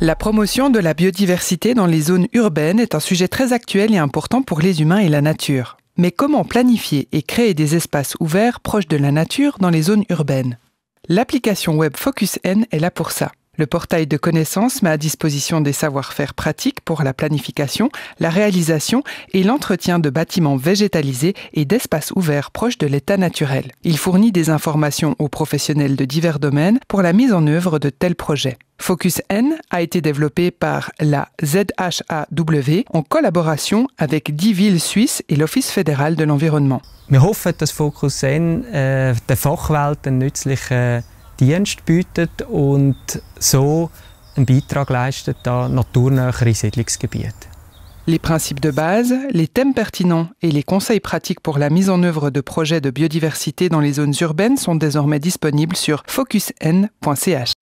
La promotion de la biodiversité dans les zones urbaines est un sujet très actuel et important pour les humains et la nature. Mais comment planifier et créer des espaces ouverts proches de la nature dans les zones urbaines L'application web FocusN est là pour ça. Le portail de connaissances met à disposition des savoir-faire pratiques pour la planification, la réalisation et l'entretien de bâtiments végétalisés et d'espaces ouverts proches de l'état naturel. Il fournit des informations aux professionnels de divers domaines pour la mise en œuvre de tels projets. Focus N a été développé par la ZHAW en collaboration avec 10 villes suisses et l'Office fédéral de l'environnement. Nous espérons dass Focus N äh, der Fachwelt einen nützlichen äh, Dienst bietet und so einen Beitrag leistet Les principes de base, les thèmes pertinents et les conseils pratiques pour la mise en œuvre de projets de biodiversité dans les zones urbaines sont désormais disponibles sur focusn.ch.